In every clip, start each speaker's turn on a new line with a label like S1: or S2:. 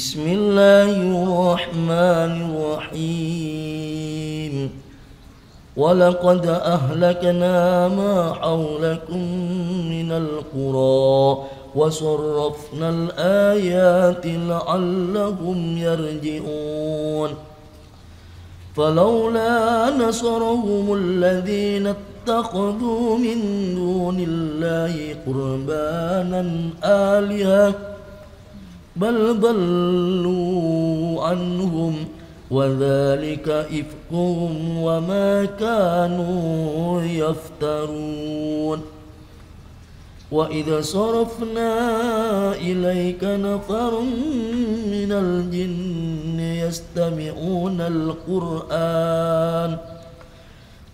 S1: بسم الله الرحمن الرحيم ولقد أهلكنا ما حولكم من القرى وصرفنا الآيات لعلهم يرجعون فلولا نصرهم الذين اتخذوا من دون الله قربانا آلهة بل ضلوا عنهم وذلك إفكهم وما كانوا يفترون وإذا صرفنا إليك نفر من الجن يستمعون القرآن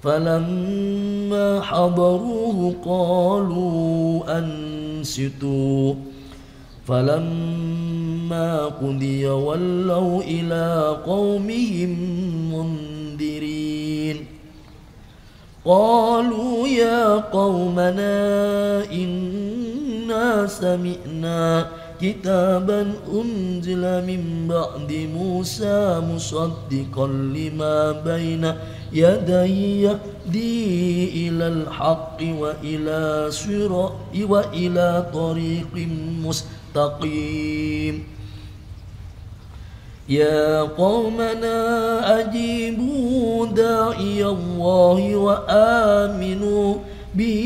S1: فلما حضروه قالوا أنستوا فلما قضي ولوا إلى قومهم منذرين قالوا يا قومنا إنا سمعنا كتابا أنزل من بعد موسى مصدقا لما بين يدي يهدي إلى الحق وإلى صراط وإلى طريق مستقيم مستقيم يا قومنا أجيبوا داعي الله وآمنوا به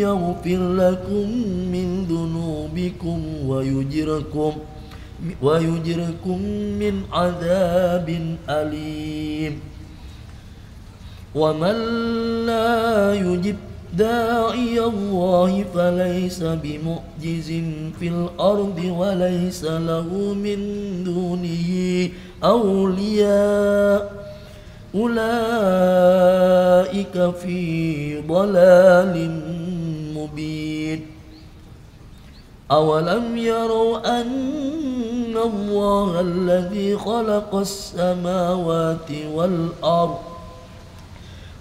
S1: يغفر لكم من ذنوبكم ويجركم ويجركم من عذاب أليم ومن لا يجب داعي الله فليس بمعجز في الأرض وليس له من دونه أولياء أولئك في ضلال مبين أولم يروا أن الله الذي خلق السماوات والأرض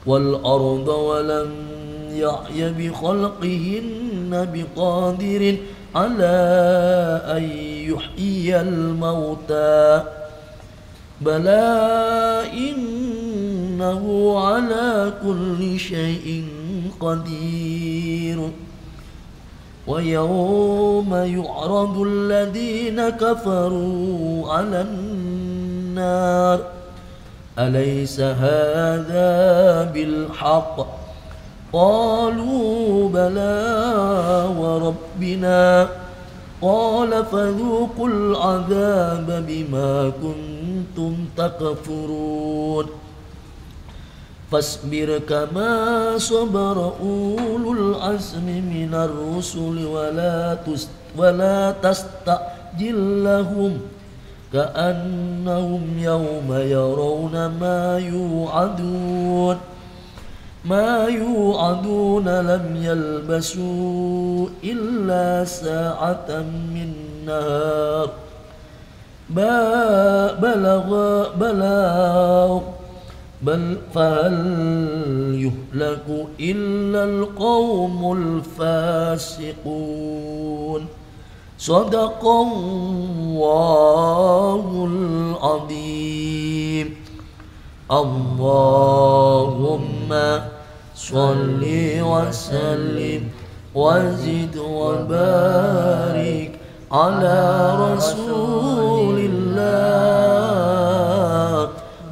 S1: والأرض ولم يعي بخلقهن بقادر على أن يحيي الموتى بلى إنه على كل شيء قدير ويوم يعرض الذين كفروا على النار أليس هذا بالحق؟ قالوا بلى وربنا قال فذوقوا العذاب بما كنتم تكفرون فاصبر كما صبر أولو العزم من الرسل ولا ولا تستعجل لهم كأنهم يوم يرون ما يوعدون ما يوعدون لم يلبسوا إلا ساعة من نهار بلغ بلاغ بل فهل يهلك إلا القوم الفاسقون صدق الله العظيم اللهم صل وسلم وزد وبارك على رسول الله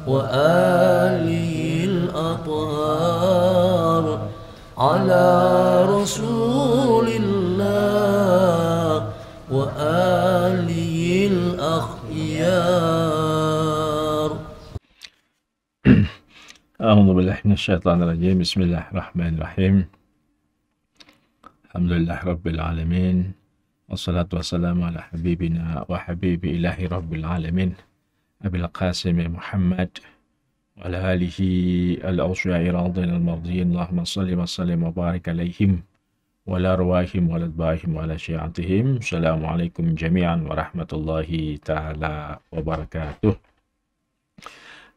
S1: وآله الأطهار على
S2: أعوذ بالله من الشيطان الرجيم بسم الله الرحمن الرحيم الحمد لله رب العالمين والصلاة والسلام على حبيبنا وحبيب إله رب العالمين أبي القاسم محمد وعلى آله الأوصياء راضين المرضيين اللهم صل وسلم وبارك عليهم ولا رواهم ولا أتباعهم ولا شيعتهم السلام عليكم جميعا ورحمة الله تعالى وبركاته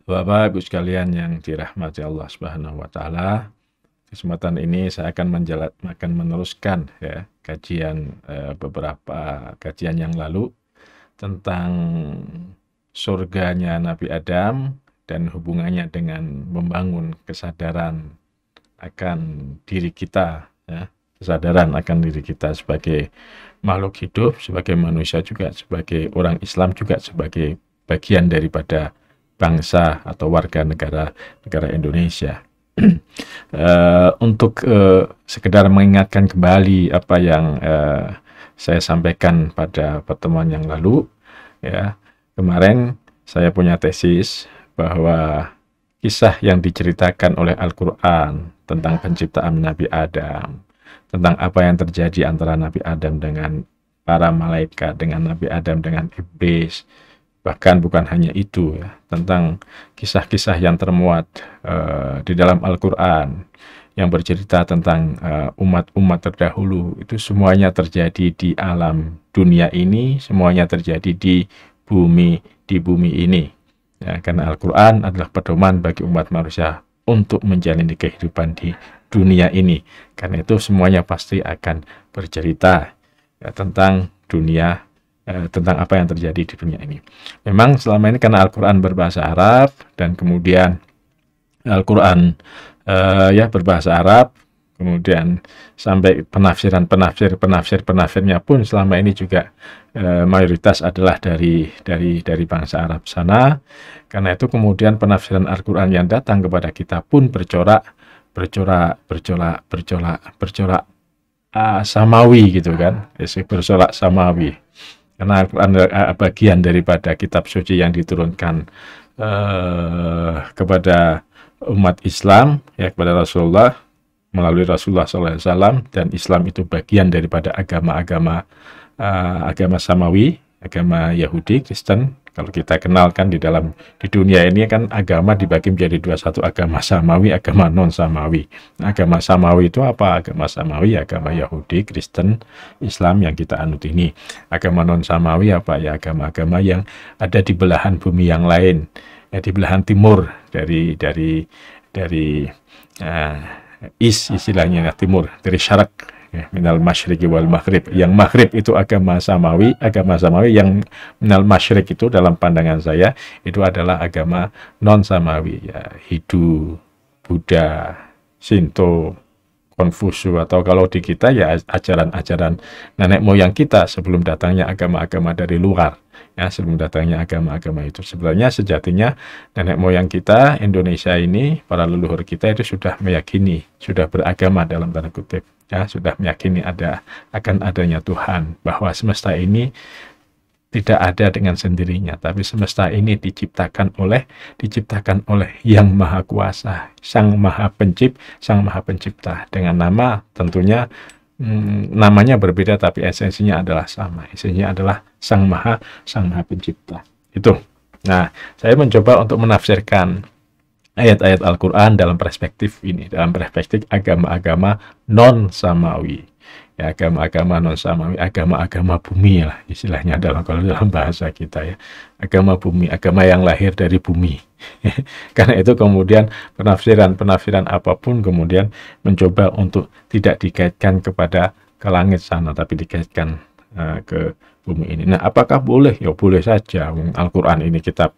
S2: Bapak Ibu sekalian yang dirahmati Allah Subhanahu wa taala. Kesempatan ini saya akan menjelat, akan meneruskan ya kajian eh, beberapa kajian yang lalu tentang surganya Nabi Adam dan hubungannya dengan membangun kesadaran akan diri kita ya kesadaran akan diri kita sebagai makhluk hidup sebagai manusia juga sebagai orang Islam juga sebagai bagian daripada bangsa atau warga negara negara Indonesia. uh, untuk uh, sekedar mengingatkan kembali apa yang uh, saya sampaikan pada pertemuan yang lalu, ya kemarin saya punya tesis bahwa kisah yang diceritakan oleh Al-Quran tentang penciptaan Nabi Adam, tentang apa yang terjadi antara Nabi Adam dengan para malaikat, dengan Nabi Adam dengan iblis, bahkan bukan hanya itu ya tentang kisah-kisah yang termuat uh, di dalam Al-Qur'an yang bercerita tentang eh, umat-umat uh, terdahulu itu semuanya terjadi di alam dunia ini semuanya terjadi di bumi di bumi ini ya karena Al-Qur'an adalah pedoman bagi umat manusia untuk menjalani kehidupan di dunia ini karena itu semuanya pasti akan bercerita ya, tentang dunia Eh, tentang apa yang terjadi di dunia ini. Memang selama ini karena Al-Quran berbahasa Arab dan kemudian Al-Quran eh, ya berbahasa Arab, kemudian sampai penafsiran penafsir penafsir penafsirnya pun selama ini juga eh, mayoritas adalah dari dari dari bangsa Arab sana. Karena itu kemudian penafsiran Al-Quran yang datang kepada kita pun bercorak bercorak bercorak bercorak bercorak uh, samawi gitu kan, bercorak samawi karena eh, bagian daripada kitab suci yang diturunkan uh, kepada umat Islam ya kepada Rasulullah melalui Rasulullah SAW dan Islam itu bagian daripada agama-agama uh, agama samawi agama Yahudi Kristen kalau kita kenal kan di dalam di dunia ini kan agama dibagi menjadi dua satu agama samawi, agama non samawi. Nah, agama samawi itu apa? Agama samawi, agama Yahudi, Kristen, Islam yang kita anut ini. Agama non samawi apa ya? Agama-agama yang ada di belahan bumi yang lain, ya, di belahan timur dari dari dari uh, eh, is istilahnya timur dari syarak ya, minal masyriki wal maghrib yang maghrib itu agama samawi agama samawi yang minal masyrik itu dalam pandangan saya itu adalah agama non samawi ya Hindu Buddha Sinto, Konfusu atau kalau di kita ya ajaran-ajaran nenek moyang kita sebelum datangnya agama-agama dari luar ya sebelum datangnya agama-agama itu. Sebenarnya sejatinya nenek moyang kita Indonesia ini para leluhur kita itu sudah meyakini, sudah beragama dalam tanda kutip ya sudah meyakini ada akan adanya Tuhan bahwa semesta ini tidak ada dengan sendirinya tapi semesta ini diciptakan oleh diciptakan oleh yang maha kuasa sang maha pencipta sang maha pencipta dengan nama tentunya hmm, namanya berbeda tapi esensinya adalah sama. Esensinya adalah Sang Maha, Sang Maha Pencipta. Itu. Nah, saya mencoba untuk menafsirkan ayat-ayat Al-Quran dalam perspektif ini, dalam perspektif agama-agama non-samawi. Ya, agama-agama non-samawi, agama-agama bumi lah istilahnya dalam kalau dalam bahasa kita ya. Agama bumi, agama yang lahir dari bumi Karena itu kemudian penafsiran-penafsiran apapun kemudian mencoba untuk tidak dikaitkan kepada ke langit sana, tapi dikaitkan uh, ke bumi ini. Nah, apakah boleh? Ya boleh saja. Hmm, alquran ini kitab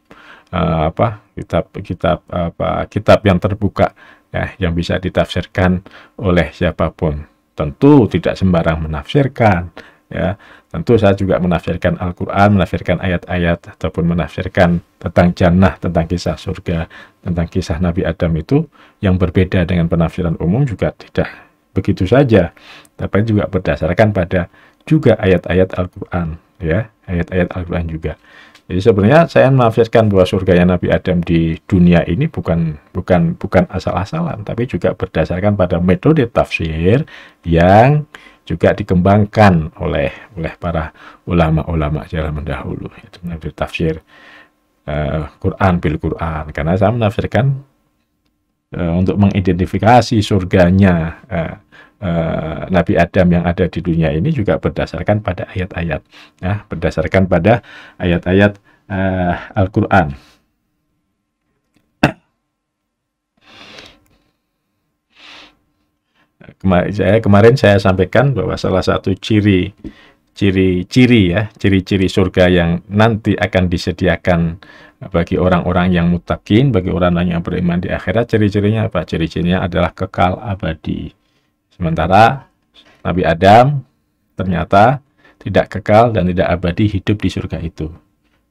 S2: uh, apa? Kitab kitab apa? Kitab yang terbuka ya, yang bisa ditafsirkan oleh siapapun. Tentu tidak sembarang menafsirkan ya tentu saya juga menafsirkan Al-Quran menafsirkan ayat-ayat ataupun menafsirkan tentang jannah tentang kisah surga tentang kisah Nabi Adam itu yang berbeda dengan penafsiran umum juga tidak begitu saja tapi juga berdasarkan pada juga ayat-ayat Al-Quran ya ayat-ayat Al-Quran juga jadi sebenarnya saya menafsirkan bahwa surganya Nabi Adam di dunia ini bukan bukan bukan asal-asalan, tapi juga berdasarkan pada metode tafsir yang juga dikembangkan oleh oleh para ulama-ulama zaman dahulu itu menafsir tafsir uh, Quran bil Quran karena saya menafsirkan uh, untuk mengidentifikasi surganya uh, uh, Nabi Adam yang ada di dunia ini juga berdasarkan pada ayat-ayat ya berdasarkan pada ayat-ayat uh, Al-Qur'an kemarin saya kemarin saya sampaikan bahwa salah satu ciri ciri-ciri ya, ciri-ciri surga yang nanti akan disediakan bagi orang-orang yang mutakin, bagi orang yang beriman di akhirat, ciri-cirinya apa? Ciri-cirinya adalah kekal abadi. Sementara Nabi Adam ternyata tidak kekal dan tidak abadi hidup di surga itu.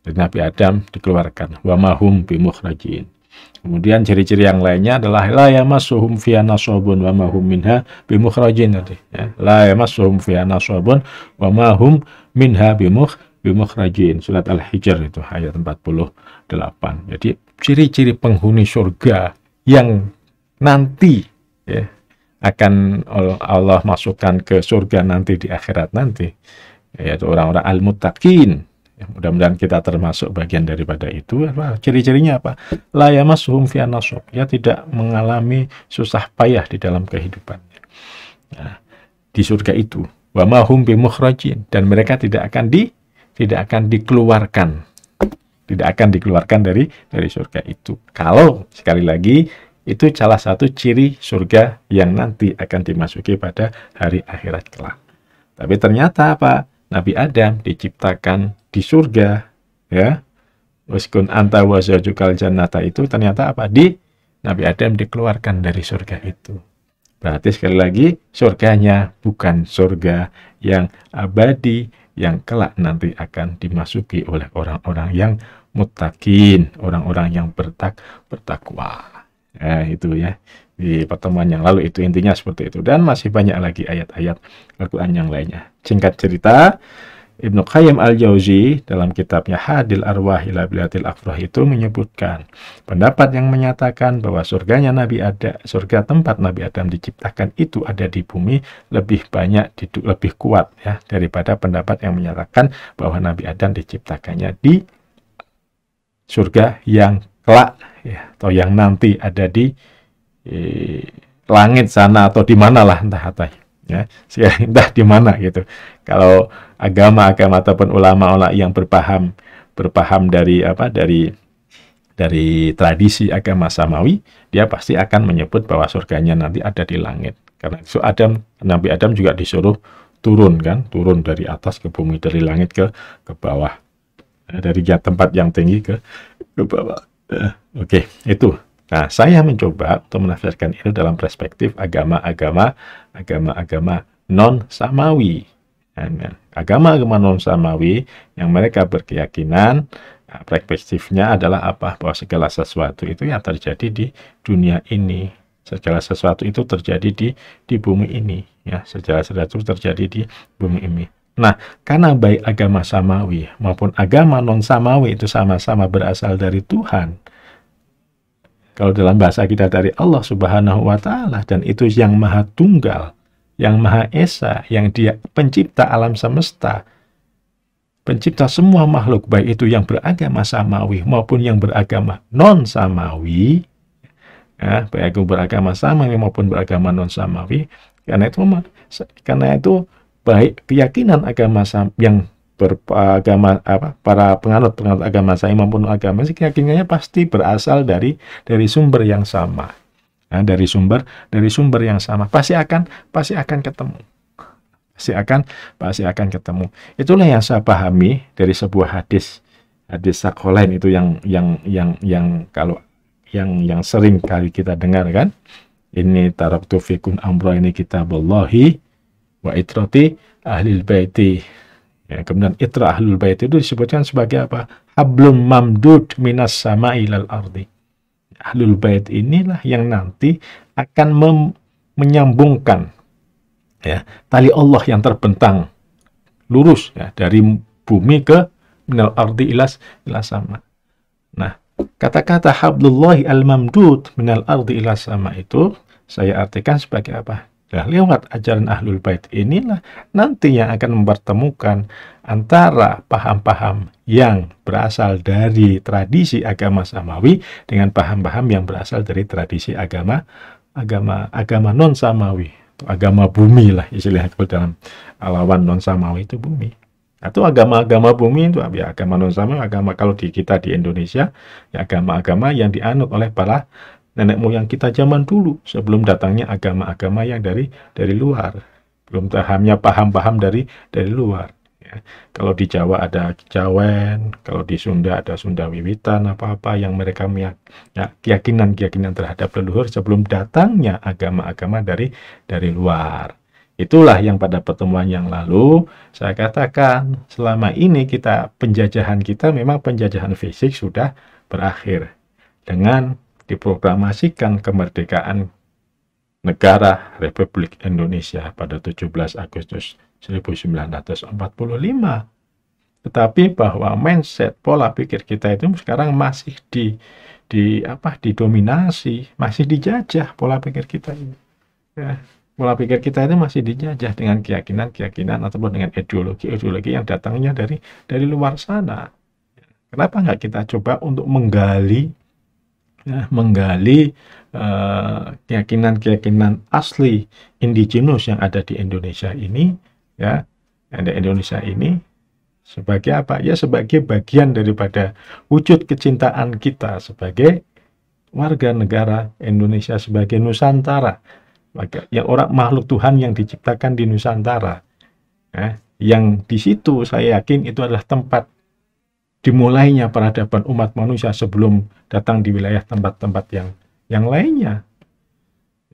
S2: Dari Nabi Adam dikeluarkan, wa mahum bimukhrajin. Kemudian ciri-ciri yang lainnya adalah la yamassuhum fiha nasabun wa ma hum minha bimukhrajin tadi. Ya. La yamassuhum fiha nasabun wa ma hum minha bimukh bimukhrajin. Surat Al-Hijr itu ayat 48. Jadi ciri-ciri penghuni surga yang nanti ya, akan Allah masukkan ke surga nanti di akhirat nanti yaitu orang-orang al-muttaqin Ya, mudah-mudahan kita termasuk bagian daripada itu. ciri-cirinya apa? La yamassuhum fi nasab. Ya tidak mengalami susah payah di dalam kehidupannya. Nah, di surga itu wa ma hum bimukhrajin dan mereka tidak akan di tidak akan dikeluarkan. Tidak akan dikeluarkan dari dari surga itu. Kalau sekali lagi itu salah satu ciri surga yang nanti akan dimasuki pada hari akhirat kelak. Tapi ternyata apa? Nabi Adam diciptakan di surga ya Waskun anta wazajukal jannata itu ternyata apa? Di Nabi Adam dikeluarkan dari surga itu. Berarti sekali lagi surganya bukan surga yang abadi yang kelak nanti akan dimasuki oleh orang-orang yang mutakin, orang-orang yang bertak bertakwa. Nah, itu ya di pertemuan yang lalu itu intinya seperti itu dan masih banyak lagi ayat-ayat Al-Qur'an yang lainnya. Singkat cerita, Ibnu Qayyim al-Jauzi dalam kitabnya Hadil Arwah ila Bilatil Afrah itu menyebutkan pendapat yang menyatakan bahwa surganya Nabi ada surga tempat Nabi Adam diciptakan itu ada di bumi lebih banyak, lebih kuat ya daripada pendapat yang menyatakan bahwa Nabi Adam diciptakannya di surga yang kelak ya, atau yang nanti ada di eh, langit sana atau di manalah entah entah ya, entah di mana gitu. Kalau agama-agama ataupun ulama-ulama yang berpaham berpaham dari apa dari dari tradisi agama samawi dia pasti akan menyebut bahwa surganya nanti ada di langit karena su Adam Nabi Adam juga disuruh turun kan turun dari atas ke bumi dari langit ke ke bawah eh, dari tempat yang tinggi ke ke bawah eh, oke okay, itu nah saya mencoba untuk menafsirkan itu dalam perspektif agama-agama agama-agama non samawi agama-agama non-samawi yang mereka berkeyakinan nah, perspektifnya adalah apa bahwa segala sesuatu itu yang terjadi di dunia ini segala sesuatu itu terjadi di di bumi ini ya segala sesuatu terjadi di bumi ini nah karena baik agama samawi maupun agama non samawi itu sama-sama berasal dari Tuhan kalau dalam bahasa kita dari Allah Subhanahu wa taala dan itu yang maha tunggal yang Maha Esa, yang dia pencipta alam semesta, pencipta semua makhluk, baik itu yang beragama samawi maupun yang beragama non-samawi, ya, baik itu beragama samawi maupun beragama non-samawi, karena itu karena itu baik keyakinan agama yang beragama apa para penganut penganut agama saya maupun agama keyakinannya pasti berasal dari dari sumber yang sama nah, dari sumber dari sumber yang sama pasti akan pasti akan ketemu pasti akan pasti akan ketemu itulah yang saya pahami dari sebuah hadis hadis sakolain itu yang yang yang yang kalau yang yang sering kali kita dengar kan ini taraktu tufikun amra ini kitaballahi wa itrati ahli baiti ya, kemudian itra ahlul baiti itu disebutkan sebagai apa hablum mamdud minas sama ilal ardi Ahlul Bait inilah yang nanti akan menyambungkan ya tali Allah yang terbentang lurus ya dari bumi ke minal ardi ilas ilas sama. Nah, kata-kata hablullahi al-mamdud minal ardi ilas sama itu saya artikan sebagai apa? Nah, lewat ajaran Ahlul Bait inilah nanti yang akan mempertemukan antara paham-paham yang berasal dari tradisi agama samawi dengan paham-paham yang berasal dari tradisi agama agama agama non samawi agama bumi lah istilahnya kalau dalam lawan non samawi itu bumi atau agama-agama bumi itu ya agama non samawi agama kalau di kita di Indonesia ya agama-agama yang dianut oleh para nenek moyang kita zaman dulu sebelum datangnya agama-agama yang dari dari luar belum pahamnya paham-paham dari dari luar ya. kalau di Jawa ada Jawen kalau di Sunda ada Sunda Wiwitan apa-apa yang mereka keyakinan-keyakinan terhadap leluhur sebelum datangnya agama-agama dari dari luar Itulah yang pada pertemuan yang lalu saya katakan selama ini kita penjajahan kita memang penjajahan fisik sudah berakhir dengan diproklamasikan kemerdekaan negara Republik Indonesia pada 17 Agustus 1945. Tetapi bahwa mindset pola pikir kita itu sekarang masih di di apa didominasi, masih dijajah pola pikir kita ini. Ya, pola pikir kita itu masih dijajah dengan keyakinan-keyakinan ataupun dengan ideologi-ideologi yang datangnya dari dari luar sana. Kenapa nggak kita coba untuk menggali ya, menggali eh, keyakinan-keyakinan uh, asli indigenus yang ada di Indonesia ini, ya, ada Indonesia ini sebagai apa? Ya sebagai bagian daripada wujud kecintaan kita sebagai warga negara Indonesia sebagai Nusantara, maka ya orang makhluk Tuhan yang diciptakan di Nusantara, ya, yang di situ saya yakin itu adalah tempat dimulainya peradaban umat manusia sebelum datang di wilayah tempat-tempat yang yang lainnya.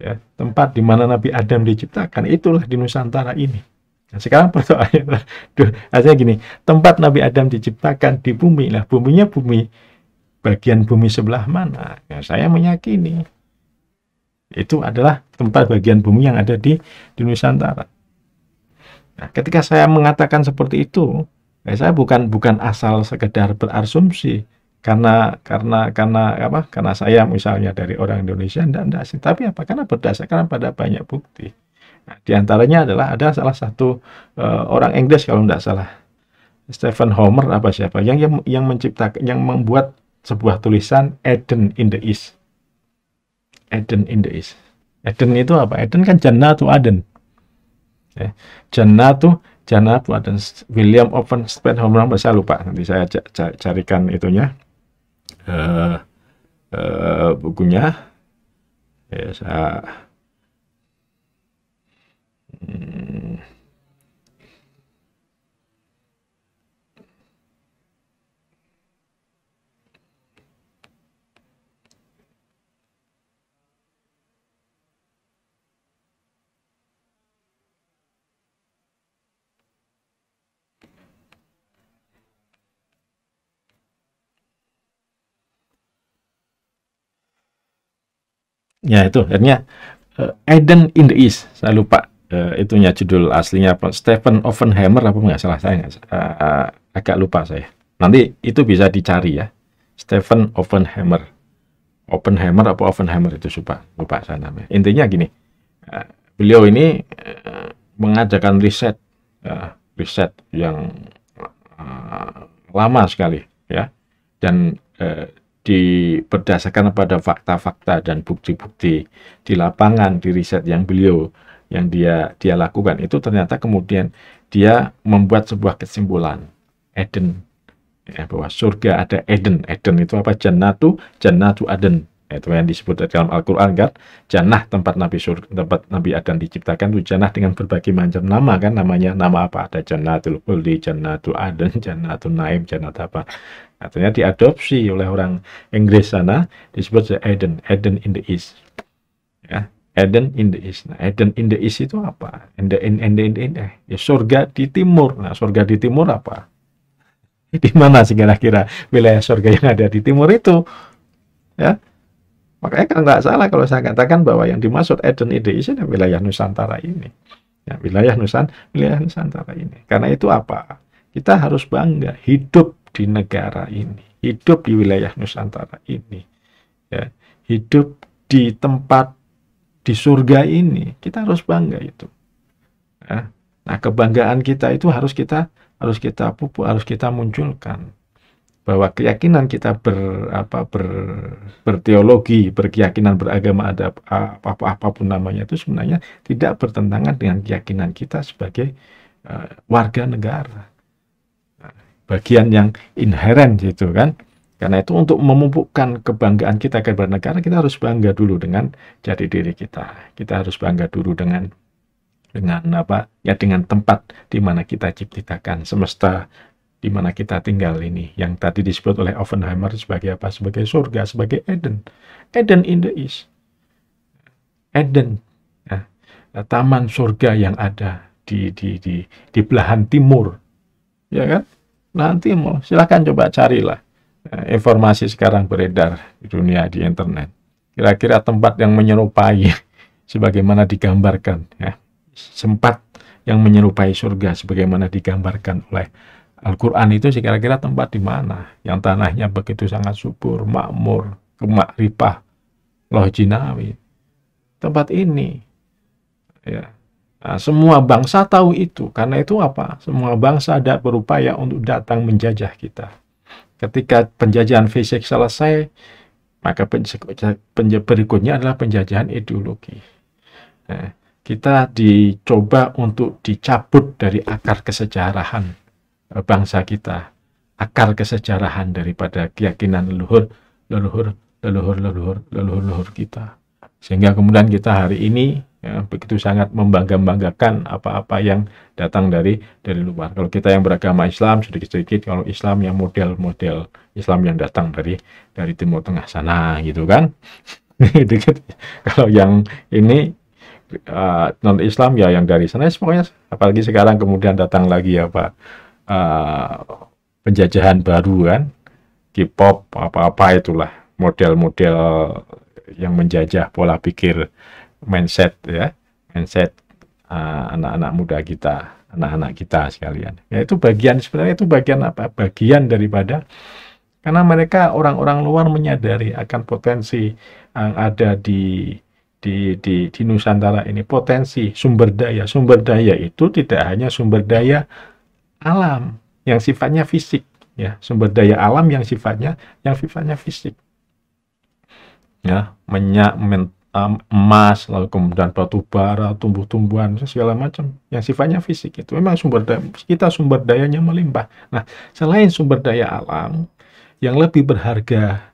S2: Ya, tempat di mana Nabi Adam diciptakan itulah di Nusantara ini. Nah, sekarang persoalannya duh, artinya gini, tempat Nabi Adam diciptakan di bumi lah, buminya bumi bagian bumi sebelah mana? Ya, saya meyakini itu adalah tempat bagian bumi yang ada di, di Nusantara. Nah, ketika saya mengatakan seperti itu, Nah, saya bukan bukan asal sekedar berasumsi karena karena karena apa? Karena saya misalnya dari orang Indonesia tidak tidak sih, tapi apa? Karena berdasarkan pada banyak bukti. Nah, di antaranya adalah ada salah satu uh, orang Inggris kalau tidak salah. Stephen Homer apa siapa yang yang yang menciptakan yang membuat sebuah tulisan Eden in the East. Eden in the East. Eden itu apa? Eden kan jannah tuh Aden. eh, Jannah tuh Jana dan William Open Spend home run saya lupa nanti saya carikan itunya uh, uh, bukunya ya saya hmm, ya itu akhirnya uh, eh, Eden in the East saya lupa uh, itunya judul aslinya apa Stephen Offenheimer apa nggak salah saya nggak uh, eh, agak lupa saya nanti itu bisa dicari ya Stephen Offenheimer Oppenheimer apa Offenheimer itu lupa lupa saya namanya intinya gini uh, beliau ini uh, mengajarkan riset uh, riset yang uh, lama sekali ya dan uh, di berdasarkan pada fakta-fakta dan bukti-bukti di lapangan di riset yang beliau yang dia dia lakukan itu ternyata kemudian dia membuat sebuah kesimpulan Eden ya, bahwa surga ada Eden Eden itu apa jannatu jannatu Eden itu yang disebut dalam Al-Quran kan jannah tempat Nabi surga, tempat Nabi Adam diciptakan itu jannah dengan berbagai macam nama kan namanya nama apa ada jannatul khuldi jannatul aden jannatul naim jannat apa Artinya diadopsi oleh orang Inggris sana disebut Eden, Eden in the East. Ya, Eden in the East. Nah, Eden in the East itu apa? In the in, in, in, in, ya surga di timur. Nah, surga di timur apa? Di mana sih kira-kira wilayah surga yang ada di timur itu? Ya. Makanya kalau nggak salah kalau saya katakan bahwa yang dimaksud Eden in the East adalah wilayah Nusantara ini. Ya, wilayah Nusantara wilayah Nusantara ini. Karena itu apa? Kita harus bangga hidup di negara ini, hidup di wilayah Nusantara ini, ya, hidup di tempat di surga ini, kita harus bangga itu. Ya, nah, kebanggaan kita itu harus kita harus kita pupuk, harus kita munculkan bahwa keyakinan kita ber apa ber berteologi, berkeyakinan beragama ada apa apapun namanya itu sebenarnya tidak bertentangan dengan keyakinan kita sebagai uh, warga negara bagian yang inherent gitu kan. Karena itu untuk memupukkan kebanggaan kita kepada negara kita harus bangga dulu dengan jati diri kita. Kita harus bangga dulu dengan dengan apa ya dengan tempat di mana kita ciptakan semesta di mana kita tinggal ini yang tadi disebut oleh Oppenheimer sebagai apa sebagai surga sebagai Eden Eden in the East Eden ya, taman surga yang ada di di di di belahan timur ya kan Nanti mau silahkan coba carilah eh, informasi sekarang beredar di dunia di internet. Kira-kira tempat yang menyerupai sebagaimana digambarkan ya. Sempat yang menyerupai surga sebagaimana digambarkan oleh Al-Quran itu kira-kira tempat di mana yang tanahnya begitu sangat subur, makmur, ripah loh jinawi. Tempat ini ya Nah, semua bangsa tahu itu. Karena itu apa? Semua bangsa ada berupaya untuk datang menjajah kita. Ketika penjajahan fisik selesai, maka berikutnya adalah penjajahan ideologi. Nah, kita dicoba untuk dicabut dari akar kesejarahan eh, bangsa kita, akar kesejarahan daripada keyakinan leluhur, leluhur, leluhur, leluhur, leluhur, leluhur kita. Sehingga kemudian kita hari ini ya, begitu sangat membangga-banggakan apa-apa yang datang dari dari luar. Kalau kita yang beragama Islam sedikit-sedikit, kalau Islam yang model-model Islam yang datang dari dari Timur Tengah sana gitu kan. Dikit. kalau yang ini uh, eh, non Islam ya yang dari sana pokoknya ya apalagi sekarang kemudian datang lagi apa uh, penjajahan baru kan K-pop apa-apa itulah model-model yang menjajah pola pikir mindset ya mindset uh, anak-anak uh, muda kita anak-anak kita sekalian ya itu bagian sebenarnya itu bagian apa bagian daripada karena mereka orang-orang luar menyadari akan potensi yang ada di di, di, di Nusantara ini potensi sumber daya sumber daya itu tidak hanya sumber daya alam yang sifatnya fisik ya sumber daya alam yang sifatnya yang sifatnya fisik ya minyak um, emas, lalu kemudian batu bara, tumbuh-tumbuhan, segala macam yang sifatnya fisik itu memang sumber daya, kita sumber dayanya melimpah. Nah, selain sumber daya alam yang lebih berharga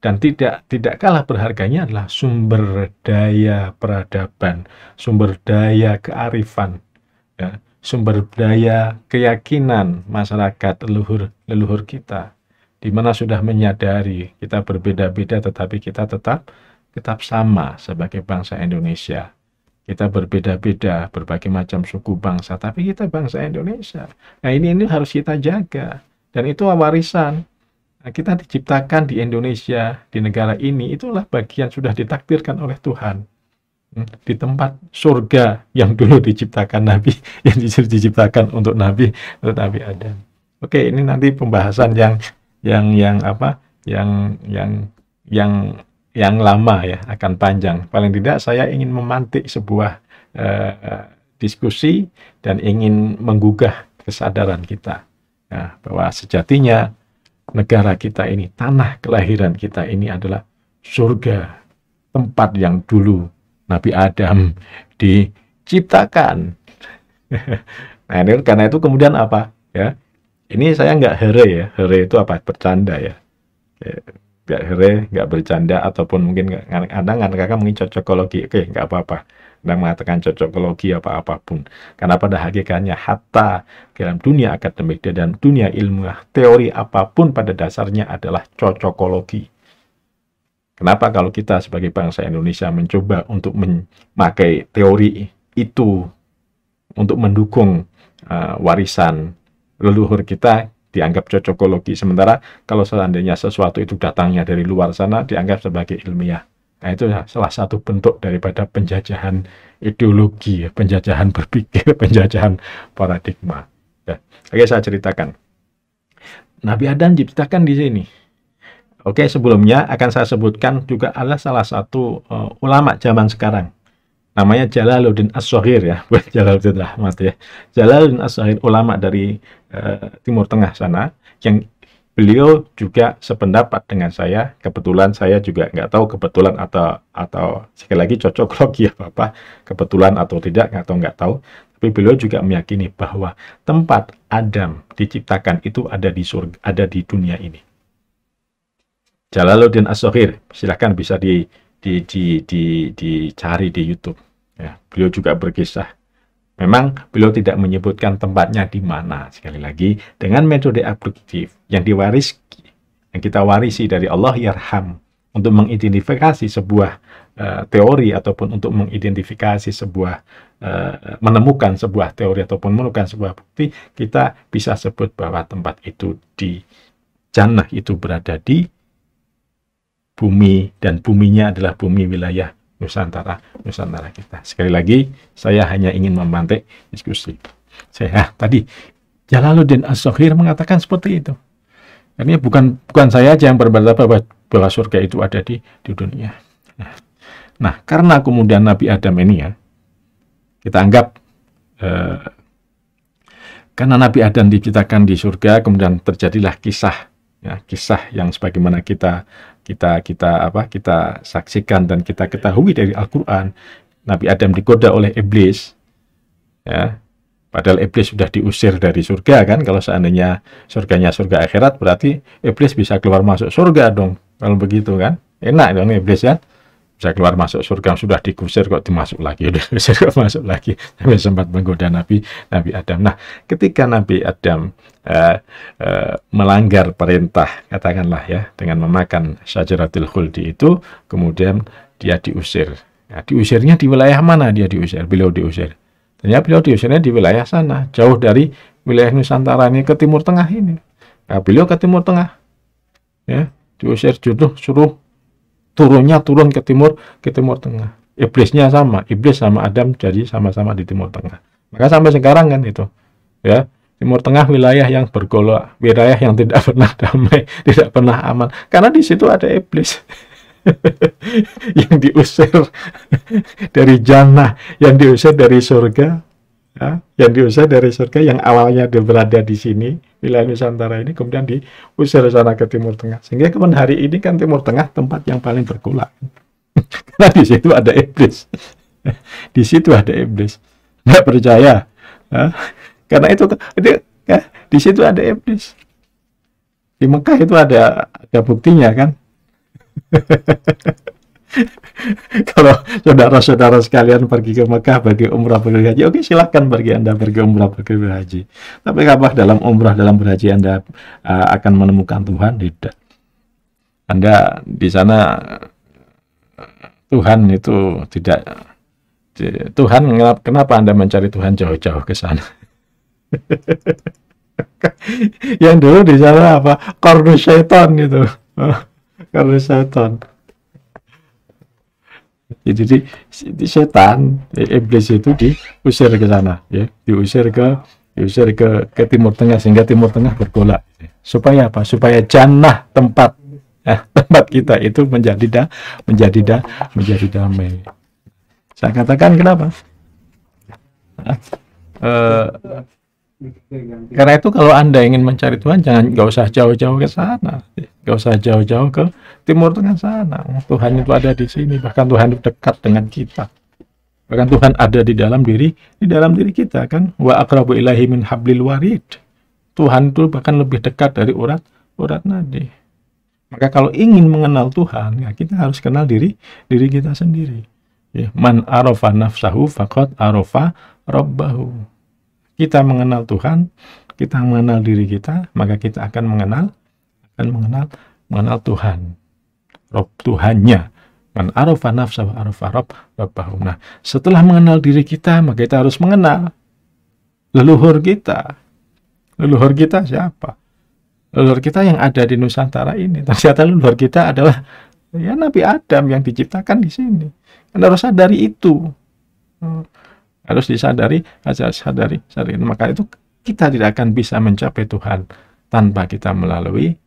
S2: dan tidak tidak kalah berharganya adalah sumber daya peradaban, sumber daya kearifan, ya, sumber daya keyakinan masyarakat leluhur leluhur kita, di mana sudah menyadari kita berbeda-beda tetapi kita tetap tetap sama sebagai bangsa Indonesia. Kita berbeda-beda, berbagai macam suku bangsa, tapi kita bangsa Indonesia. Nah ini, ini harus kita jaga. Dan itu warisan. Nah, kita diciptakan di Indonesia, di negara ini, itulah bagian sudah ditakdirkan oleh Tuhan. Hmm, di tempat surga yang dulu diciptakan Nabi, yang diciptakan untuk Nabi, untuk Nabi Adam. Oke, ini nanti pembahasan yang yang yang apa? Yang yang yang yang lama ya akan panjang. Paling tidak saya ingin memantik sebuah eh, diskusi dan ingin menggugah kesadaran kita ya, bahwa sejatinya negara kita ini, tanah kelahiran kita ini adalah surga, tempat yang dulu Nabi Adam diciptakan. nah ini karena itu kemudian apa ya? Ini saya nggak here ya, here itu apa bercanda ya, ya gak akhirnya nggak bercanda ataupun mungkin kadang anak kakak mungkin cocokologi oke gak apa-apa dan mengatakan cocokologi apa apapun karena pada hakikatnya hatta dalam dunia akademik dan dunia ilmu teori apapun pada dasarnya adalah cocokologi kenapa kalau kita sebagai bangsa Indonesia mencoba untuk memakai teori itu untuk mendukung uh, warisan leluhur kita dianggap cocokologi. Sementara kalau seandainya sesuatu itu datangnya dari luar sana dianggap sebagai ilmiah. Nah, itu ya salah satu bentuk daripada penjajahan ideologi, penjajahan berpikir, penjajahan paradigma. Ya. Oke, saya ceritakan. Nabi Adam diciptakan di sini. Oke, sebelumnya akan saya sebutkan juga adalah salah satu uh, ulama zaman sekarang namanya Jalaluddin As-Sohir ya, buat Jalaluddin Rahmat ya. Jalaluddin As-Sohir ulama dari uh, Timur Tengah sana yang beliau juga sependapat dengan saya. Kebetulan saya juga nggak tahu kebetulan atau atau sekali lagi cocok logi ya Bapak, kebetulan atau tidak nggak tahu nggak tahu. Tapi beliau juga meyakini bahwa tempat Adam diciptakan itu ada di surga, ada di dunia ini. Jalaluddin As-Sohir, silahkan bisa di di, di, di, dicari di YouTube. Ya, beliau juga berkisah. Memang beliau tidak menyebutkan tempatnya di mana. Sekali lagi, dengan metode abduktif yang diwaris, yang kita warisi dari Allah Yarham untuk mengidentifikasi sebuah uh, teori ataupun untuk mengidentifikasi sebuah uh, menemukan sebuah teori ataupun menemukan sebuah bukti, kita bisa sebut bahwa tempat itu di jannah itu berada di bumi dan buminya adalah bumi wilayah Nusantara Nusantara kita. Sekali lagi, saya hanya ingin memantik diskusi. Saya tadi Jalaluddin As-Sohir mengatakan seperti itu. ini bukan bukan saya aja yang berpendapat bahwa, bahwa surga itu ada di di dunia. Nah, nah, karena kemudian Nabi Adam ini ya kita anggap eh, karena Nabi Adam diciptakan di surga, kemudian terjadilah kisah ya, kisah yang sebagaimana kita kita kita apa kita saksikan dan kita ketahui dari Al-Qur'an Nabi Adam digoda oleh iblis ya padahal iblis sudah diusir dari surga kan kalau seandainya surganya surga akhirat berarti iblis bisa keluar masuk surga dong kalau begitu kan enak dong iblis kan saya keluar masuk surga sudah digusir kok dimasuk lagi udah digusur kok masuk lagi Tapi sempat menggoda Nabi Nabi Adam nah ketika Nabi Adam uh, uh, melanggar perintah katakanlah ya dengan memakan syajaratul khuldi itu kemudian dia diusir nah, diusirnya di wilayah mana dia diusir beliau diusir ternyata beliau diusirnya di wilayah sana jauh dari wilayah Nusantara ini ke Timur Tengah ini nah, beliau ke Timur Tengah ya diusir jodoh suruh turunnya turun ke timur ke timur tengah iblisnya sama iblis sama Adam jadi sama-sama di timur tengah maka sampai sekarang kan itu ya Timur Tengah wilayah yang bergolak, wilayah yang tidak pernah damai, tidak pernah aman. Karena di situ ada iblis yang diusir dari jannah, yang diusir dari surga ya, yang diusir dari surga yang awalnya dia berada di sini wilayah Nusantara ini kemudian diusir sana ke Timur Tengah sehingga kemudian hari ini kan Timur Tengah tempat yang paling bergolak karena di situ ada iblis di situ ada iblis nggak percaya ya. karena itu itu ya, di situ ada iblis di Mekah itu ada ada buktinya kan kalau saudara-saudara sekalian pergi ke Mekah bagi umrah pergi haji, oke silahkan bagi anda pergi umrah pergi haji. Tapi apakah dalam umrah dalam berhaji anda uh, akan menemukan Tuhan? Tidak. Anda di sana Tuhan itu tidak Tuhan kenapa anda mencari Tuhan jauh-jauh ke sana? yang dulu di sana apa? Kornus setan gitu. Kornus setan ya, jadi setan iblis itu diusir ke sana ya diusir ke diusir ke ke timur tengah sehingga timur tengah bergolak ya. supaya apa supaya jannah tempat ya, tempat kita itu menjadi da, menjadi da, menjadi damai saya katakan kenapa eh, karena itu kalau Anda ingin mencari Tuhan, jangan nggak usah jauh-jauh ke sana. Nggak usah jauh-jauh ke timur tengah sana. Tuhan itu ada di sini. Bahkan Tuhan itu dekat dengan kita. Bahkan Tuhan ada di dalam diri, di dalam diri kita kan. Wa akrabu ilahi min hablil warid. Tuhan itu bahkan lebih dekat dari urat urat nadi. Maka kalau ingin mengenal Tuhan, ya kita harus kenal diri diri kita sendiri. Ya, man arofa nafsahu fakot arofa robbahu kita mengenal Tuhan, kita mengenal diri kita, maka kita akan mengenal akan mengenal mengenal Tuhan. Rob Tuhannya. Man arafa nafsa wa arafa rob Nah, setelah mengenal diri kita, maka kita harus mengenal leluhur kita. Leluhur kita siapa? Leluhur kita yang ada di Nusantara ini. Ternyata leluhur kita adalah ya Nabi Adam yang diciptakan di sini. Anda harus sadari itu. Hmm harus disadari harus sadari sadari nah, maka itu kita tidak akan bisa mencapai Tuhan tanpa kita melalui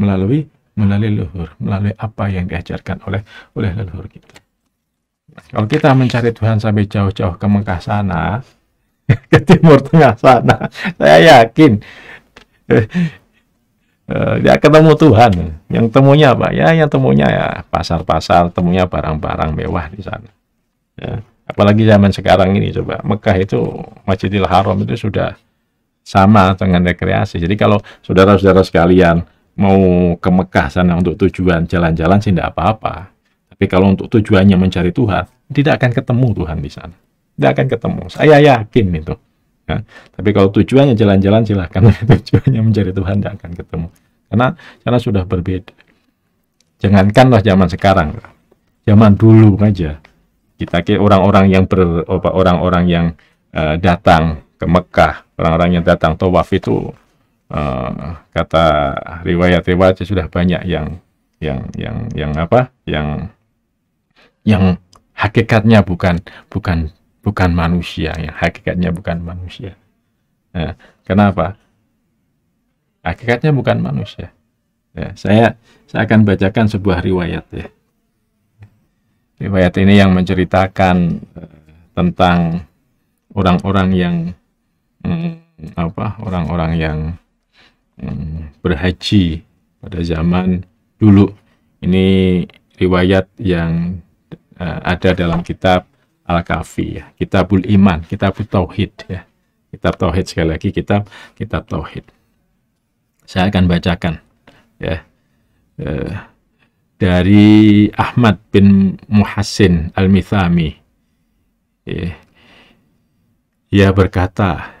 S2: melalui melalui leluhur melalui apa yang diajarkan oleh oleh leluhur kita kalau kita mencari Tuhan sampai jauh-jauh ke Mekah sana ke Timur Tengah sana saya yakin eh, dia ketemu Tuhan yang temunya apa ya yang temunya ya pasar-pasar temunya barang-barang mewah di sana ya apalagi zaman sekarang ini coba Mekah itu Masjidil Haram itu sudah sama dengan rekreasi jadi kalau saudara-saudara sekalian mau ke Mekah sana untuk tujuan jalan-jalan sih tidak apa-apa tapi kalau untuk tujuannya mencari Tuhan tidak akan ketemu Tuhan di sana tidak akan ketemu saya yakin itu ya. tapi kalau tujuannya jalan-jalan silahkan tujuannya mencari Tuhan tidak akan ketemu karena karena sudah berbeda jangankanlah zaman sekarang zaman dulu aja kita ke orang-orang yang ber orang-orang yang uh, datang ke Mekah, orang-orang yang datang tawaf itu uh, kata riwayat-riwayat sudah banyak yang yang yang yang apa? yang yang hakikatnya bukan bukan bukan manusia, yang hakikatnya bukan manusia. ya, kenapa? Hakikatnya bukan manusia. Ya, saya saya akan bacakan sebuah riwayat ya. Riwayat ini yang menceritakan eh, tentang orang-orang yang hmm, apa orang-orang yang hmm, berhaji pada zaman dulu. Ini riwayat yang uh, ada dalam kitab Al-Kafi ya, Kitabul Iman, kitab Tauhid ya. Kitab Tauhid sekali lagi kitab kitab Tauhid. Saya akan bacakan ya. Uh, dari Ahmad bin Muhassin Al-Mithami. Eh, ia berkata,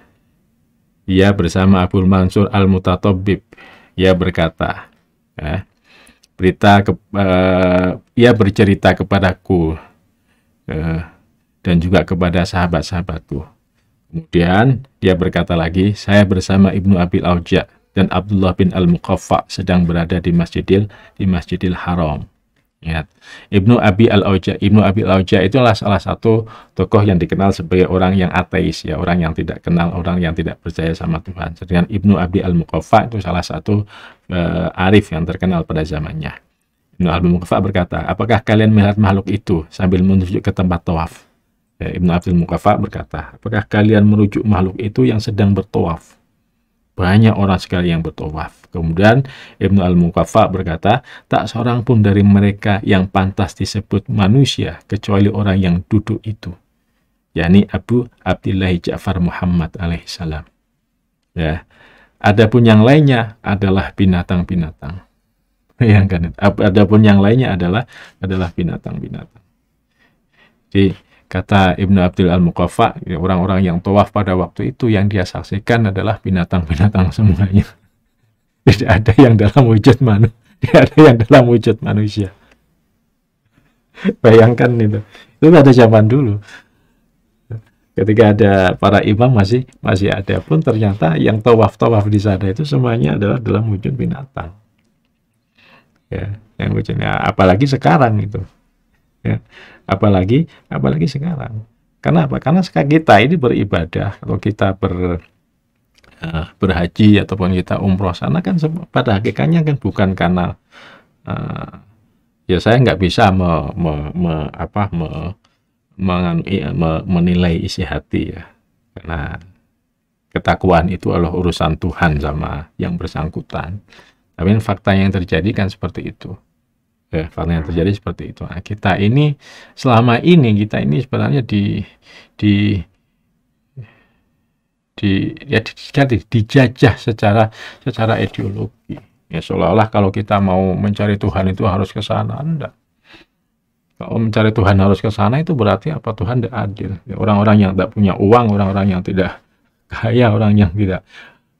S2: ia bersama Abdul Mansur al mutatobib ia berkata, ya, berita ke, eh, ia bercerita kepadaku eh, dan juga kepada sahabat-sahabatku. Kemudian dia berkata lagi, saya bersama Ibnu Abil Auja dan Abdullah bin Al-Muqaffa sedang berada di Masjidil di Masjidil Haram. Ya. Ibnu Abi Al-Auja Ibnu Abi Al-Auja adalah salah satu tokoh yang dikenal sebagai orang yang ateis ya, orang yang tidak kenal, orang yang tidak percaya sama Tuhan. Sedangkan Ibnu Abi Al-Muqaffa itu salah satu uh, arif yang terkenal pada zamannya. Ibnu Abi Al-Muqaffa berkata, "Apakah kalian melihat makhluk itu?" sambil menunjuk ke tempat tawaf. Ya, Ibnu Abdul Muqaffa berkata, "Apakah kalian merujuk makhluk itu yang sedang bertawaf?" banyak orang sekali yang bertawaf. Kemudian Ibnu al muqaffa berkata, tak seorang pun dari mereka yang pantas disebut manusia kecuali orang yang duduk itu. yakni Abu Abdullah Ja'far Muhammad alaihissalam. Ya. Adapun yang lainnya adalah binatang-binatang. Bayangkan. Adapun yang lainnya adalah adalah binatang-binatang. Jadi Kata Ibnu Abdul Al-Muqaffa, ya, orang-orang yang tawaf pada waktu itu yang dia saksikan adalah binatang-binatang semuanya. Tidak ada yang dalam wujud manusia. Tidak ada yang dalam wujud manusia. Bayangkan itu. Itu pada zaman dulu. Ketika ada para imam masih masih ada pun ternyata yang tawaf-tawaf di sana itu semuanya adalah dalam wujud binatang. Ya, yang wujudnya apalagi sekarang itu. Ya apalagi apalagi sekarang karena apa karena sekarang kita ini beribadah kalau kita ber uh, berhaji ataupun kita umroh sana kan pada hakikatnya kan bukan karena uh, ya saya nggak bisa me, me, me, apa me, mengan, iya, me, menilai isi hati ya karena ketakuan itu adalah urusan Tuhan sama yang bersangkutan tapi faktanya yang terjadi kan seperti itu ya eh, karena yang terjadi seperti itu nah, kita ini selama ini kita ini sebenarnya di di di ya di, di, dijajah secara secara ideologi ya seolah-olah kalau kita mau mencari Tuhan itu harus ke sana enggak kalau mencari Tuhan harus ke sana itu berarti apa Tuhan tidak adil ya, orang-orang yang tidak punya uang orang-orang yang tidak kaya orang yang tidak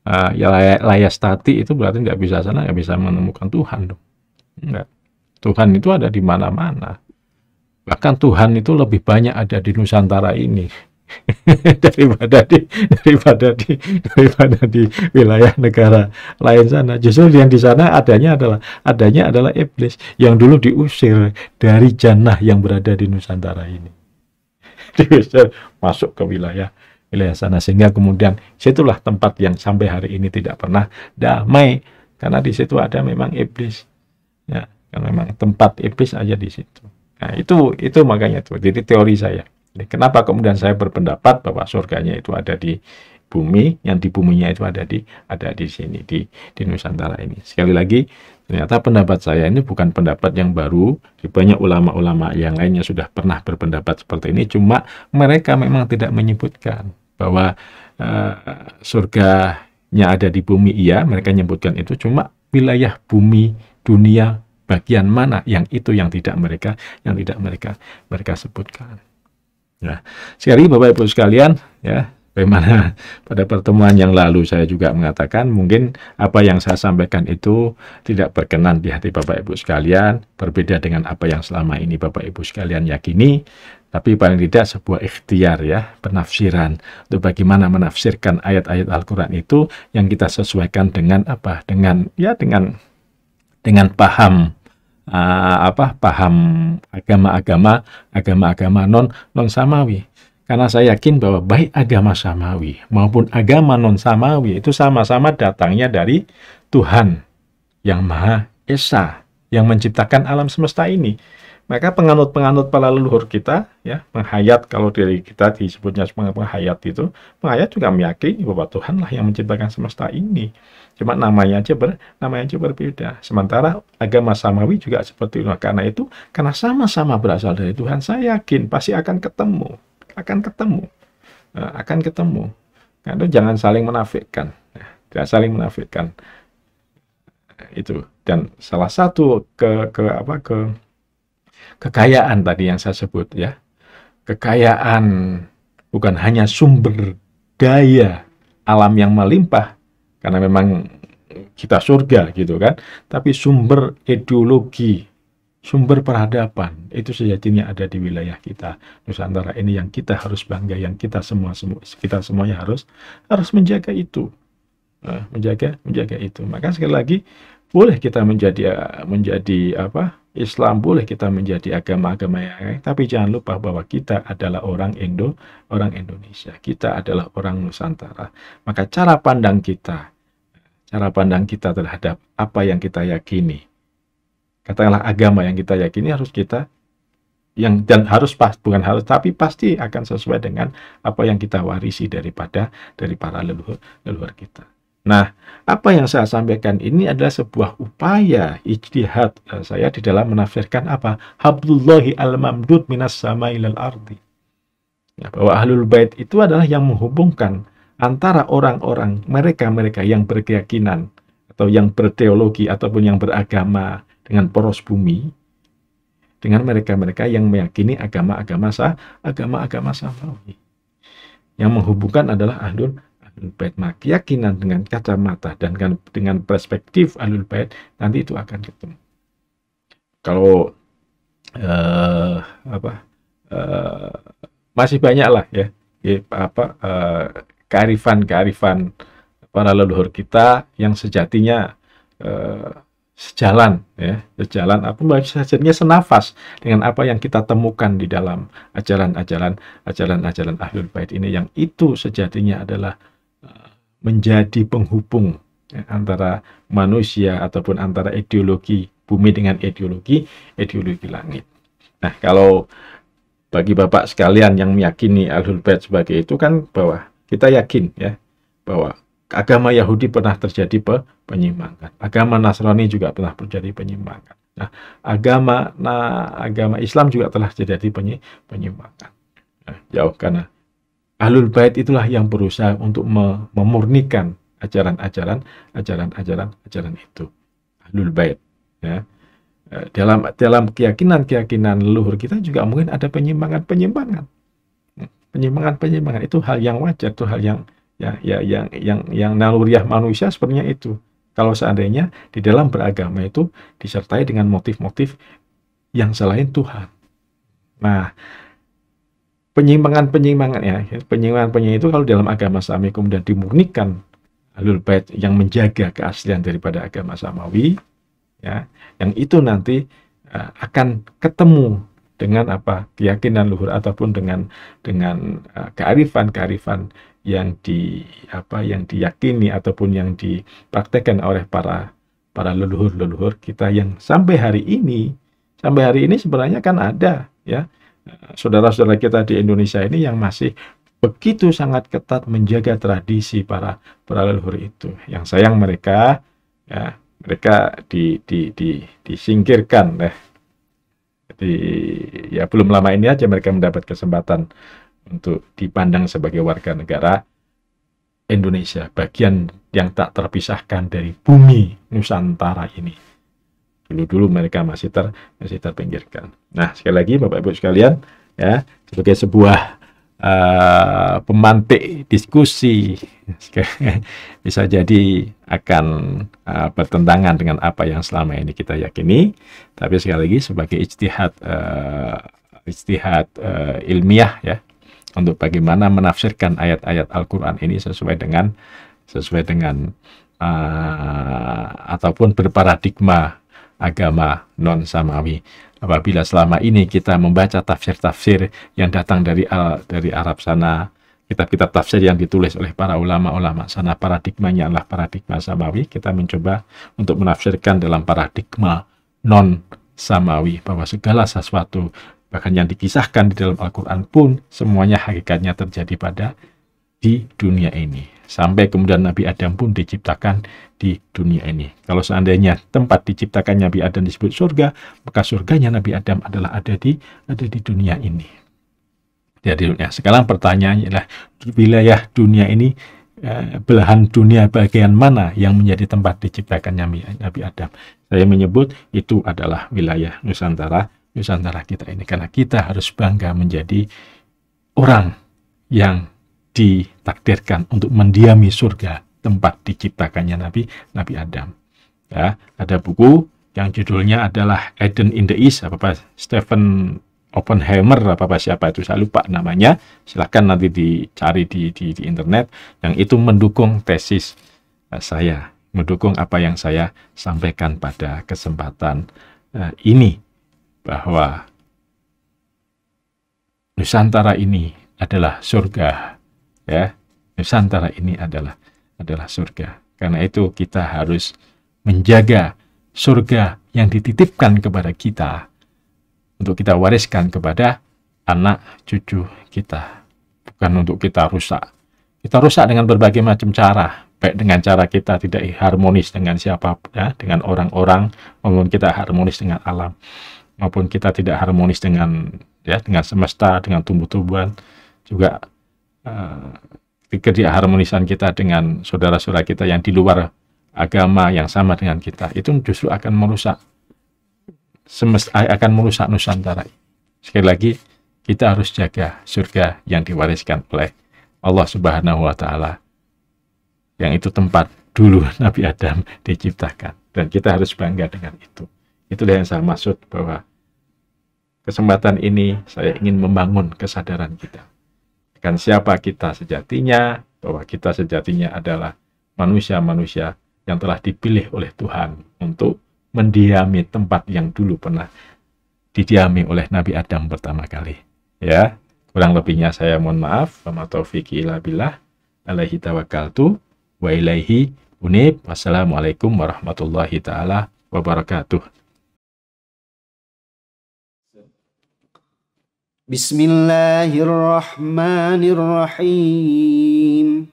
S2: uh, ya layak, layak stati itu berarti tidak bisa sana nggak bisa menemukan Tuhan dong enggak Tuhan itu ada di mana-mana. Bahkan Tuhan itu lebih banyak ada di Nusantara ini daripada di daripada di daripada di wilayah negara lain sana. Justru yang di sana adanya adalah adanya adalah iblis yang dulu diusir dari jannah yang berada di Nusantara ini. Diusir masuk ke wilayah wilayah sana sehingga kemudian situlah tempat yang sampai hari ini tidak pernah damai karena di situ ada memang iblis kan memang tempat iblis aja di situ nah itu itu makanya tuh jadi teori saya jadi, kenapa kemudian saya berpendapat bahwa surganya itu ada di bumi yang di buminya itu ada di ada di sini di di Nusantara ini sekali lagi ternyata pendapat saya ini bukan pendapat yang baru banyak ulama-ulama yang lainnya sudah pernah berpendapat seperti ini cuma mereka memang tidak menyebutkan bahwa uh, surganya ada di bumi iya mereka menyebutkan itu cuma wilayah bumi dunia bagian mana yang itu yang tidak mereka yang tidak mereka mereka sebutkan. Nah, sekali Bapak Ibu sekalian, ya, bagaimana pada pertemuan yang lalu saya juga mengatakan mungkin apa yang saya sampaikan itu tidak berkenan di hati Bapak Ibu sekalian, berbeda dengan apa yang selama ini Bapak Ibu sekalian yakini, tapi paling tidak sebuah ikhtiar ya, penafsiran untuk bagaimana menafsirkan ayat-ayat Al-Qur'an itu yang kita sesuaikan dengan apa? Dengan ya dengan dengan paham uh, apa paham agama-agama agama-agama non non samawi karena saya yakin bahwa baik agama samawi maupun agama non samawi itu sama-sama datangnya dari Tuhan yang Maha Esa yang menciptakan alam semesta ini. Maka penganut-penganut para leluhur kita, ya, menghayat kalau dari kita disebutnya penghayat itu, penghayat juga meyakini bahwa Tuhanlah yang menciptakan semesta ini. Cuma namanya aja ber, namanya aja berbeda. Sementara agama samawi juga seperti itu. Nah, karena itu, karena sama-sama berasal dari Tuhan, saya yakin pasti akan ketemu, akan ketemu, nah, akan ketemu. Karena jangan saling menafikan, tidak nah, saling menafikan itu. Dan salah satu ke ke apa ke kekayaan tadi yang saya sebut ya, kekayaan bukan hanya sumber daya alam yang melimpah, karena memang kita surga gitu kan tapi sumber ideologi sumber peradaban itu sejatinya ada di wilayah kita Nusantara ini yang kita harus bangga yang kita semua semua kita semuanya harus harus menjaga itu eh, menjaga menjaga itu maka sekali lagi boleh kita menjadi eh, menjadi apa Islam boleh kita menjadi agama-agama yang lain, tapi jangan lupa bahwa kita adalah orang Indo, orang Indonesia. Kita adalah orang Nusantara. Maka cara pandang kita, cara pandang kita terhadap apa yang kita yakini, katakanlah agama yang kita yakini harus kita yang dan harus pas bukan harus tapi pasti akan sesuai dengan apa yang kita warisi daripada dari para leluhur leluhur kita. Nah, apa yang saya sampaikan ini adalah sebuah upaya ijtihad eh, saya di dalam menafsirkan apa? Hablullahi al-mamdud minas sama ilal ardi. Ya, bahwa ahlul bait itu adalah yang menghubungkan antara orang-orang mereka-mereka yang berkeyakinan atau yang berteologi ataupun yang beragama dengan poros bumi dengan mereka-mereka yang meyakini agama-agama sah, agama-agama samawi. Yang menghubungkan adalah ahlul bait keyakinan dengan kacamata dan kan- dengan, perspektif alul bait nanti itu akan ketemu kalau uh, apa uh, masih banyak lah ya, apa uh, eh, kearifan kearifan para leluhur kita yang sejatinya uh, sejalan ya sejalan apa sejatinya senafas dengan apa yang kita temukan di dalam ajaran-ajaran ajaran-ajaran ahlul bait ini yang itu sejatinya adalah menjadi penghubung ya, antara manusia ataupun antara ideologi bumi dengan ideologi ideologi langit. Nah, kalau bagi Bapak sekalian yang meyakini Ahlul Bait sebagai itu kan bahwa kita yakin ya bahwa agama Yahudi pernah terjadi penyimpangan. Agama Nasrani juga pernah terjadi penyimpangan. Nah, agama nah agama Islam juga telah terjadi penyimpangan. Nah, jauh karena Alul Bait itulah yang berusaha untuk memurnikan ajaran-ajaran, ajaran-ajaran, ajaran itu. Alul Bait. Ya. E, dalam dalam keyakinan-keyakinan leluhur kita juga mungkin ada penyimpangan-penyimpangan. Hmm, penyimpangan-penyimpangan itu hal yang wajar, itu hal yang ya, ya yang yang yang naluriah manusia sebenarnya itu. Kalau seandainya di dalam beragama itu disertai dengan motif-motif yang selain Tuhan. Nah, penyimpangan-penyimpangan ya, penyimpangan-penyimpangan itu kalau dalam agama Samawi kemudian dimurnikan alul bait yang menjaga keaslian daripada agama Samawi, ya, yang itu nanti uh, akan ketemu dengan apa keyakinan luhur ataupun dengan dengan uh, eh, kearifan kearifan yang di apa yang diyakini ataupun yang dipraktekkan oleh para para leluhur leluhur kita yang sampai hari ini sampai hari ini sebenarnya kan ada ya saudara-saudara kita di Indonesia ini yang masih begitu sangat ketat menjaga tradisi para para leluhur itu. Yang sayang mereka ya mereka di, di, di, disingkirkan ya. Jadi ya belum lama ini aja mereka mendapat kesempatan untuk dipandang sebagai warga negara Indonesia, bagian yang tak terpisahkan dari bumi Nusantara ini dulu-dulu mereka masih ter masih terpinggirkan. Nah, sekali lagi Bapak Ibu sekalian, ya, sebagai sebuah uh, pemantik diskusi bisa jadi akan uh, bertentangan dengan apa yang selama ini kita yakini, tapi sekali lagi sebagai ijtihad uh, ijtihad uh, ilmiah ya untuk bagaimana menafsirkan ayat-ayat Al-Qur'an ini sesuai dengan sesuai dengan uh, ataupun berparadigma agama non-samawi. Apabila selama ini kita membaca tafsir-tafsir yang datang dari dari Arab sana, kitab-kitab tafsir yang ditulis oleh para ulama-ulama sana paradigmanya adalah paradigma samawi kita mencoba untuk menafsirkan dalam paradigma non samawi bahwa segala sesuatu bahkan yang dikisahkan di dalam Al-Quran pun semuanya hakikatnya terjadi pada di dunia ini Sampai kemudian Nabi Adam pun diciptakan di dunia ini. Kalau seandainya tempat diciptakan Nabi Adam disebut surga, maka surganya Nabi Adam adalah ada di ada di dunia ini. Jadi dunia. sekarang pertanyaannya adalah wilayah dunia ini eh, belahan dunia bagian mana yang menjadi tempat diciptakannya Nabi Adam? Saya menyebut itu adalah wilayah Nusantara, Nusantara kita ini karena kita harus bangga menjadi orang yang ditakdirkan untuk mendiami surga tempat diciptakannya Nabi Nabi Adam. Ya, ada buku yang judulnya adalah Eden in the East, apa Pak Stephen Oppenheimer, apa apa siapa itu saya lupa namanya. Silahkan nanti dicari di, di, di internet. Yang itu mendukung tesis eh, saya, mendukung apa yang saya sampaikan pada kesempatan eh, ini bahwa Nusantara ini adalah surga ya Nusantara ini adalah adalah surga. Karena itu kita harus menjaga surga yang dititipkan kepada kita untuk kita wariskan kepada anak cucu kita. Bukan untuk kita rusak. Kita rusak dengan berbagai macam cara, baik dengan cara kita tidak harmonis dengan siapa ya, dengan orang-orang maupun kita harmonis dengan alam maupun kita tidak harmonis dengan ya dengan semesta dengan tumbuh-tumbuhan juga uh, eh, harmonisan kita dengan saudara-saudara kita yang di luar agama yang sama dengan kita itu justru akan merusak semesta eh, akan merusak Nusantara. Sekali lagi kita harus jaga surga yang diwariskan oleh Allah Subhanahu wa taala. Yang itu tempat dulu Nabi Adam diciptakan dan kita harus bangga dengan itu. Itulah yang saya maksud bahwa kesempatan ini saya ingin membangun kesadaran kita akan siapa kita sejatinya, bahwa kita sejatinya adalah manusia-manusia yang telah dipilih oleh Tuhan untuk mendiami tempat yang dulu pernah didiami oleh Nabi Adam pertama kali. Ya, kurang lebihnya saya mohon maaf. Wa taufiqi ila billah. Alaihi tawakkaltu wa ilaihi unib. Wassalamualaikum warahmatullahi taala wabarakatuh.
S3: بسم الله الرحمن الرحيم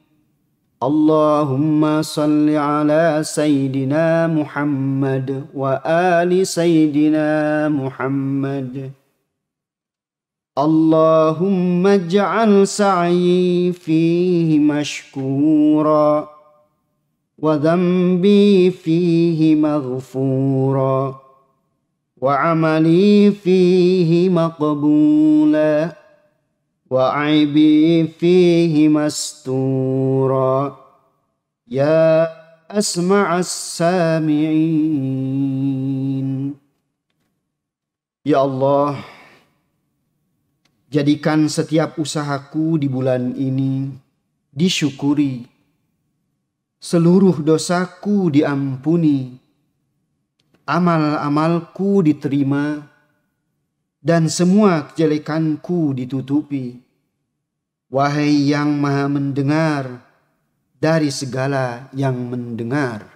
S3: اللهم صل على سيدنا محمد وآل سيدنا محمد اللهم اجعل سعيي فيه مشكورا وذنبي فيه مغفورا وعملي فيه مقبولا وعيبي فيه مستورا يا أسمع السامعين يا Allah, jadikan setiap usahaku di bulan ini disyukuri. Seluruh dosaku diampuni amal-amalku diterima dan semua kejelekanku ditutupi. Wahai yang maha mendengar dari segala yang mendengar.